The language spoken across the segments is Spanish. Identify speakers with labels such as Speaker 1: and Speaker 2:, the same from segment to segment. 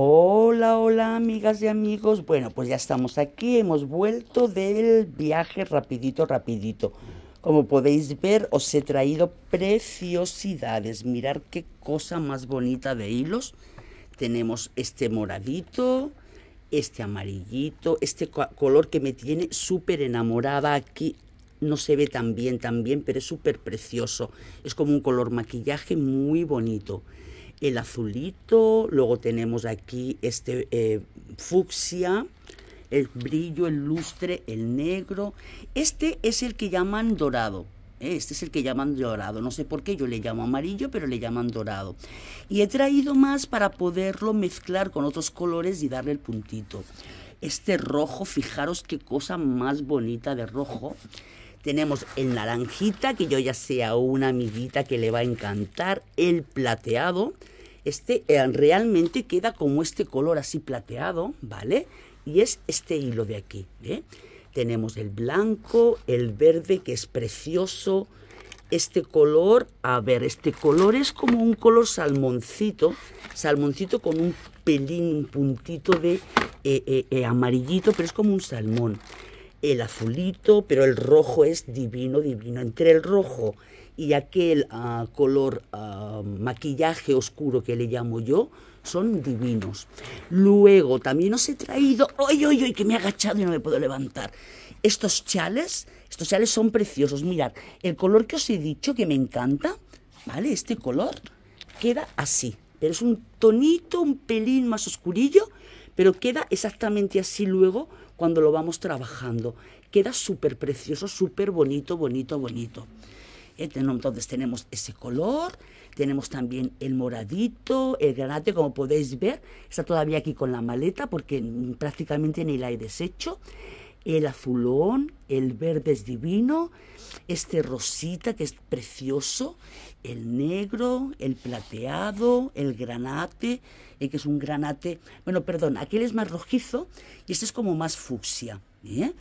Speaker 1: Hola, hola amigas y amigos. Bueno, pues ya estamos aquí. Hemos vuelto del viaje rapidito, rapidito. Como podéis ver, os he traído preciosidades. Mirar qué cosa más bonita de hilos. Tenemos este moradito, este amarillito, este color que me tiene súper enamorada aquí. No se ve tan bien, tan bien, pero es súper precioso. Es como un color maquillaje muy bonito el azulito, luego tenemos aquí este eh, fucsia, el brillo, el lustre, el negro. Este es el que llaman dorado. ¿eh? Este es el que llaman dorado. No sé por qué yo le llamo amarillo, pero le llaman dorado. Y he traído más para poderlo mezclar con otros colores y darle el puntito. Este rojo, fijaros qué cosa más bonita de rojo. Tenemos el naranjita, que yo ya sé una amiguita que le va a encantar, el plateado. Este eh, realmente queda como este color así plateado, ¿vale? Y es este hilo de aquí, ¿eh? Tenemos el blanco, el verde, que es precioso. Este color, a ver, este color es como un color salmoncito, salmoncito con un pelín, un puntito de eh, eh, amarillito, pero es como un salmón el azulito, pero el rojo es divino, divino. Entre el rojo y aquel ah, color ah, maquillaje oscuro que le llamo yo, son divinos. Luego, también os he traído, ¡ay, ay, ay! que me he agachado y no me puedo levantar. Estos chales, estos chales son preciosos. Mirad, el color que os he dicho que me encanta, ¿vale? Este color queda así, pero es un tonito, un pelín más oscurillo, pero queda exactamente así luego cuando lo vamos trabajando. Queda súper precioso, súper bonito, bonito, bonito. Eh, entonces tenemos ese color, tenemos también el moradito, el granate, como podéis ver, está todavía aquí con la maleta porque mm, prácticamente ni la he deshecho el azulón, el verde es divino, este rosita que es precioso, el negro, el plateado, el granate, que es un granate, bueno, perdón, aquel es más rojizo y este es como más fucsia. ¿eh?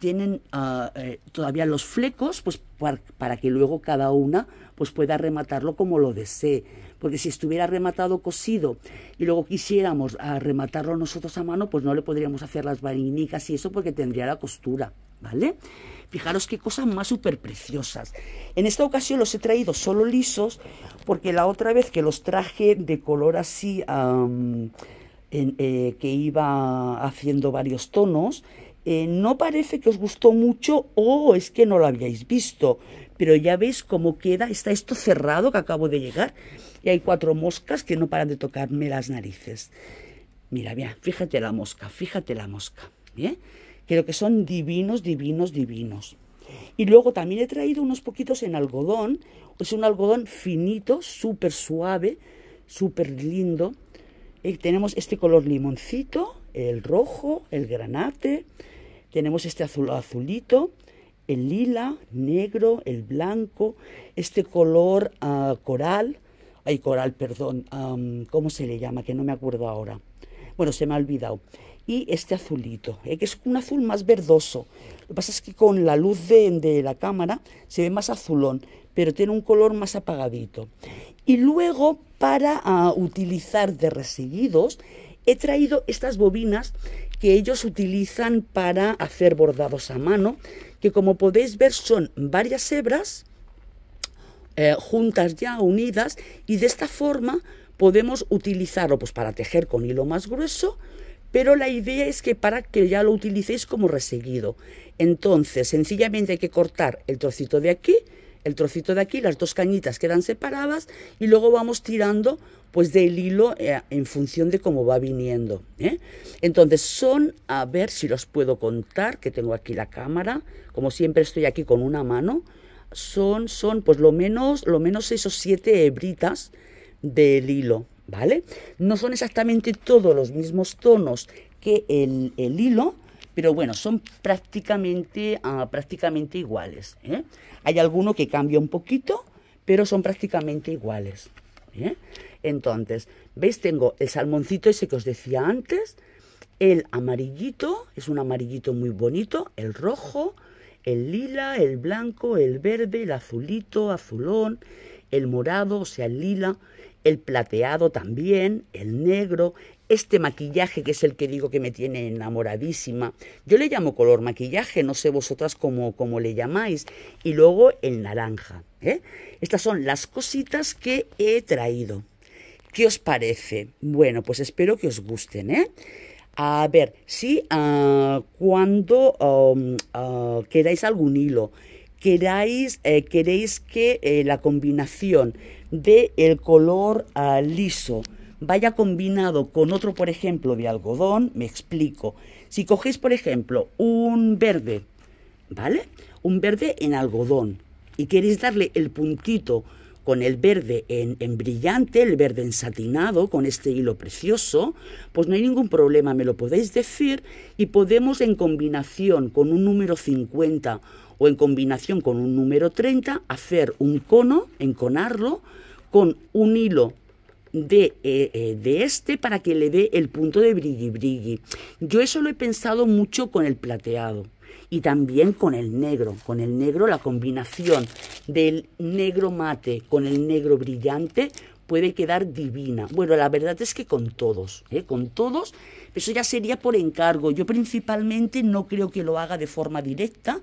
Speaker 1: Tienen ah, eh, todavía los flecos, pues para, para, que luego cada una pues pueda rematarlo como lo desee porque si estuviera rematado cosido y luego quisiéramos ah, rematarlo nosotros a mano, pues no le podríamos hacer las vainicas y eso porque tendría la costura, ¿vale? Fijaros qué cosas más súper preciosas. En esta ocasión los he traído solo lisos, porque la otra vez que los traje de color así, eh, que iba haciendo varios tonos, eh, no parece que os gustó mucho o es que no lo habíais visto, pero ya veis cómo queda, está esto cerrado que acabo de llegar y hay cuatro moscas que no paran de tocarme las narices. Mira, mira, fíjate la mosca, fíjate la mosca, ¿bien? ¿eh? Creo que son divinos, divinos, divinos. Y luego también he traído unos poquitos en algodón, es un algodón finito, súper suave, súper lindo. Y eh, tenemos este color limoncito, el rojo, el granate, tenemos este azul, azulito, el lila, negro, el blanco, este color ah, coral, ay coral, perdón, ¿cómo se le llama? Que no me acuerdo ahora. Bueno, se me ha olvidado. Y este azulito, eh, que es un azul más verdoso. Lo que pasa es que con la luz de, la cámara se ve más azulón, pero tiene un color más apagadito. Y luego, para ah, utilizar de residuos, he traído estas bobinas que ellos utilizan para hacer bordados a mano, que como podéis ver son varias hebras eh, juntas ya, unidas, y de esta forma podemos utilizarlo pues, para tejer con hilo más grueso, pero la idea es que para que ya lo utilicéis como reseguido. Entonces, sencillamente hay que cortar el trocito de aquí el trocito de aquí, las dos cañitas quedan separadas y luego vamos tirando pues del hilo eh, en función de cómo va viniendo. ¿eh? Entonces son, a ver si los puedo contar, que tengo aquí la cámara, como siempre estoy aquí con una mano, son, son pues lo menos, lo menos seis o siete hebritas del hilo, ¿vale? No son exactamente todos los mismos tonos que el, el hilo, pero bueno, son prácticamente, ah, prácticamente iguales. ¿eh? Hay alguno que cambia un poquito, pero son prácticamente iguales. ¿eh? Entonces, ¿veis? Tengo el salmoncito ese que os decía antes, el amarillito, es un amarillito muy bonito, el rojo, el lila, el blanco, el verde, el azulito, azulón, el morado, o sea, el lila, el plateado también, el negro, este maquillaje, que es el que digo que me tiene enamoradísima, yo le llamo color maquillaje, no sé vosotras cómo, le llamáis, y luego el naranja. ¿eh? Estas son las cositas que he traído. ¿Qué os parece? Bueno, pues espero que os gusten, ¿eh? A ver, si ah, cuando um, ah, queráis algún hilo, queráis, eh, queréis que eh, la combinación de el color ah, liso, vaya combinado con otro, por ejemplo, de algodón, me explico. Si cogéis, por ejemplo, un verde, ¿vale? Un verde en algodón y queréis darle el puntito con el verde en, brillante, el verde ensatinado, con este hilo precioso, pues no hay ningún problema, me lo podéis decir y podemos en combinación con un número 50 o en combinación con un número 30 hacer un cono, enconarlo con un hilo eh, eh, de, este para que le dé el punto de brilli brigui. Yo eso lo he pensado mucho con el plateado y también con el negro. Con el negro la combinación del negro mate con el negro brillante puede quedar divina. Bueno, la verdad es que con todos, ¿eh? con todos, eso ya sería por encargo. Yo principalmente no creo que lo haga de forma directa,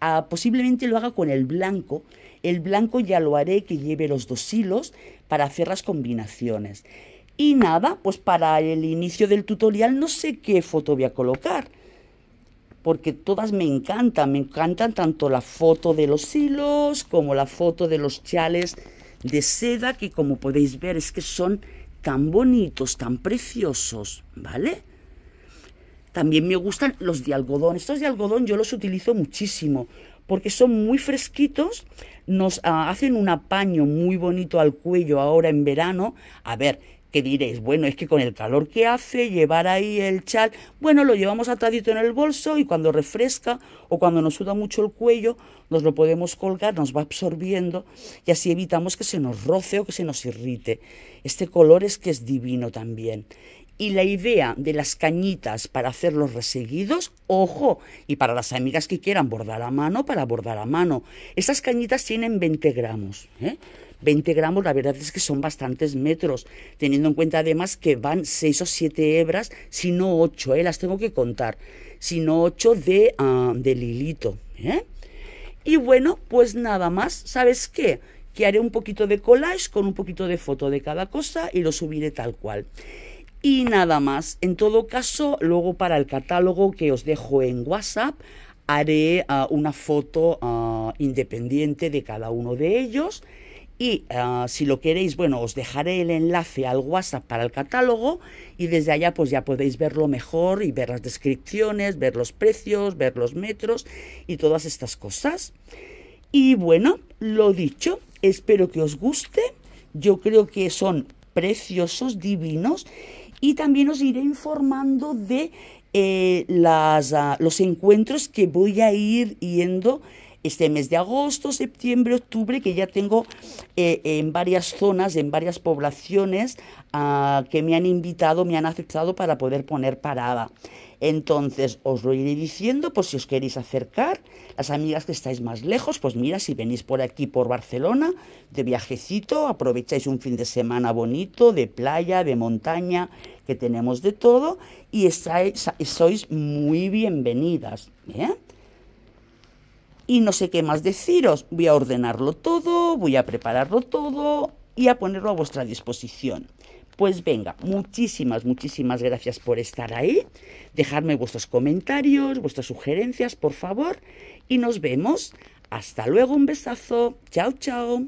Speaker 1: ah, posiblemente lo haga con el blanco, el blanco ya lo haré que lleve los dos hilos para hacer las combinaciones. Y nada, pues para el inicio del tutorial no sé qué foto voy a colocar. Porque todas me encantan, me encantan tanto la foto de los hilos como la foto de los chales de seda que como podéis ver es que son tan bonitos, tan preciosos, ¿vale? También me gustan los de algodón. Estos de algodón yo los utilizo muchísimo porque son muy fresquitos, nos ah, hacen un apaño muy bonito al cuello ahora en verano. A ver, qué diréis, bueno, es que con el calor que hace, llevar ahí el chal, bueno, lo llevamos atadito en el bolso y cuando refresca o cuando nos suda mucho el cuello, nos lo podemos colgar, nos va absorbiendo y así evitamos que se nos roce o que se nos irrite. Este color es que es divino también y la idea de las cañitas para hacer los reseguidos, ojo, y para las amigas que quieran bordar a mano, para bordar a mano. Estas cañitas tienen 20 gramos. ¿eh? 20 gramos, la verdad es que son bastantes metros, teniendo en cuenta además que van 6 o 7 hebras, si no 8, ¿eh? las tengo que contar, si no 8 de, ah, de lilito. ¿eh? Y bueno, pues nada más, ¿sabes qué? Que haré un poquito de collage con un poquito de foto de cada cosa y lo subiré tal cual. Y nada más. En todo caso, luego para el catálogo que os dejo en WhatsApp, haré ah, una foto ah, independiente de cada uno de ellos. Y ah, si lo queréis, bueno, os dejaré el enlace al WhatsApp para el catálogo y desde allá pues ya podéis verlo mejor y ver las descripciones, ver los precios, ver los metros y todas estas cosas. Y bueno, lo dicho, espero que os guste. Yo creo que son preciosos, divinos y también os iré informando de eh, ah, los encuentros que voy a ir yendo este mes de agosto, septiembre, octubre, que ya tengo eh, en varias zonas, en varias poblaciones que me han invitado, me han aceptado para poder poner parada. Entonces os lo iré diciendo por si os queréis acercar. Las amigas que estáis más lejos, pues mira, si venís por aquí, por Barcelona, de viajecito, aprovecháis un fin de semana bonito, de playa, de montaña, que tenemos de todo, y estáis, sois muy bienvenidas. ¿eh? y no sé qué más deciros. Voy a ordenarlo todo, voy a prepararlo todo y a ponerlo a vuestra disposición. Pues venga, muchísimas, muchísimas gracias por estar ahí. Dejadme vuestros comentarios, vuestras sugerencias, por favor. Y nos vemos. Hasta luego, un besazo. Chao, chao.